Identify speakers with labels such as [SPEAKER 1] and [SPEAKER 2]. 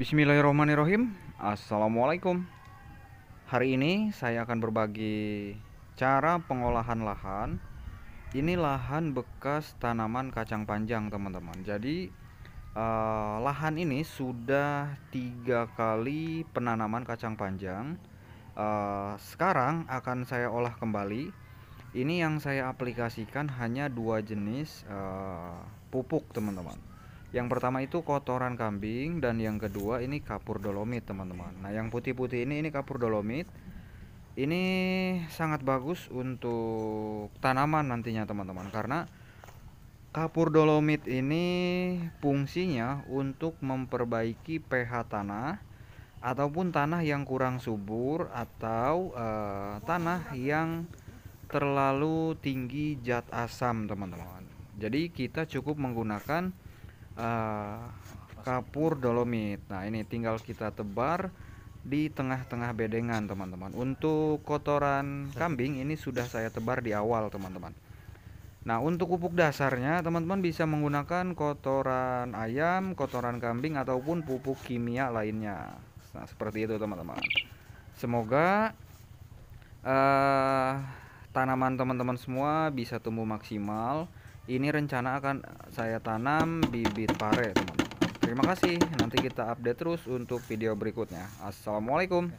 [SPEAKER 1] Bismillahirrahmanirrahim Assalamualaikum Hari ini saya akan berbagi cara pengolahan lahan Ini lahan bekas tanaman kacang panjang teman-teman Jadi eh, lahan ini sudah tiga kali penanaman kacang panjang eh, Sekarang akan saya olah kembali Ini yang saya aplikasikan hanya dua jenis eh, pupuk teman-teman yang pertama itu kotoran kambing dan yang kedua ini kapur dolomit teman-teman. Nah yang putih-putih ini ini kapur dolomit. Ini sangat bagus untuk tanaman nantinya teman-teman karena kapur dolomit ini fungsinya untuk memperbaiki pH tanah ataupun tanah yang kurang subur atau uh, tanah yang terlalu tinggi zat asam teman-teman. Jadi kita cukup menggunakan Eh, kapur dolomit. Nah, ini tinggal kita tebar di tengah-tengah bedengan, teman-teman. Untuk kotoran kambing ini sudah saya tebar di awal, teman-teman. Nah, untuk pupuk dasarnya, teman-teman bisa menggunakan kotoran ayam, kotoran kambing ataupun pupuk kimia lainnya. Nah, seperti itu, teman-teman. Semoga uh, tanaman teman-teman semua bisa tumbuh maksimal ini rencana akan saya tanam bibit pare teman-teman terima kasih nanti kita update terus untuk video berikutnya assalamualaikum